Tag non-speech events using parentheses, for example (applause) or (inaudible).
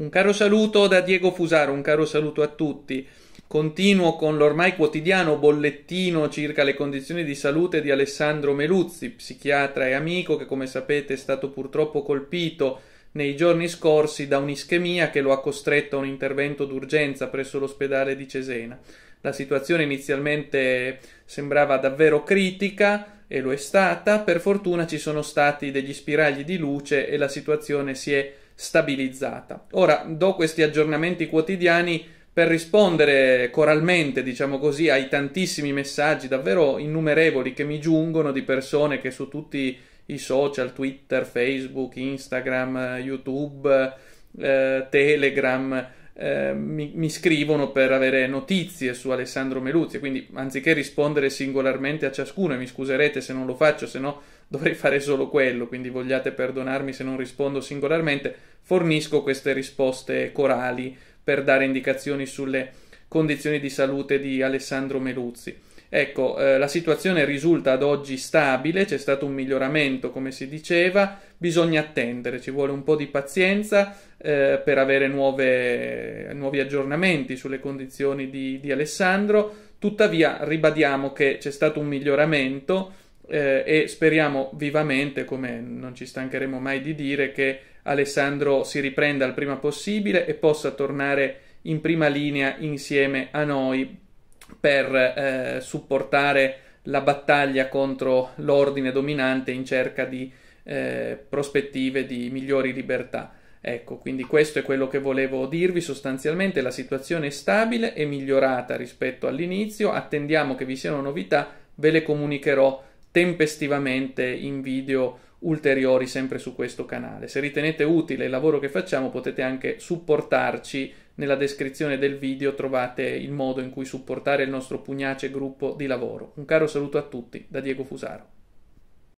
Un caro saluto da Diego Fusaro, un caro saluto a tutti. Continuo con l'ormai quotidiano bollettino circa le condizioni di salute di Alessandro Meluzzi, psichiatra e amico che come sapete è stato purtroppo colpito nei giorni scorsi da un'ischemia che lo ha costretto a un intervento d'urgenza presso l'ospedale di Cesena. La situazione inizialmente sembrava davvero critica, e lo è stata, per fortuna ci sono stati degli spiragli di luce e la situazione si è stabilizzata. Ora do questi aggiornamenti quotidiani per rispondere coralmente, diciamo così, ai tantissimi messaggi davvero innumerevoli che mi giungono di persone che su tutti i social, Twitter, Facebook, Instagram, YouTube, eh, Telegram, eh, mi, mi, scrivono per avere notizie su Alessandro Meluzzi, quindi anziché rispondere singolarmente a ciascuno, e mi scuserete se non lo faccio, se no (laughs) dovrei fare solo quello, quindi vogliate perdonarmi se non rispondo singolarmente, fornisco queste risposte corali per dare indicazioni sulle condizioni di salute di Alessandro Meluzzi. Ecco, eh, la situazione risulta ad oggi stabile, c'è stato un miglioramento, come si diceva, bisogna attendere, ci vuole un po' di pazienza eh, per avere nuove, nuovi aggiornamenti sulle condizioni di, di, Alessandro, tuttavia ribadiamo che c'è stato un miglioramento eh, e speriamo vivamente, come non ci stancheremo mai di dire, che Alessandro si riprenda il prima possibile e possa tornare in prima linea insieme a noi per eh, supportare la battaglia contro l'ordine dominante in cerca di eh, prospettive di migliori libertà. Ecco, quindi questo è quello che volevo dirvi sostanzialmente, la situazione è stabile e migliorata rispetto all'inizio, attendiamo che vi siano novità, ve le comunicherò tempestivamente in video ulteriori sempre su questo canale. Se ritenete utile il lavoro che facciamo potete anche supportarci, nella descrizione del video trovate il modo in cui supportare il nostro pugnace gruppo di lavoro. Un caro saluto a tutti da Diego Fusaro.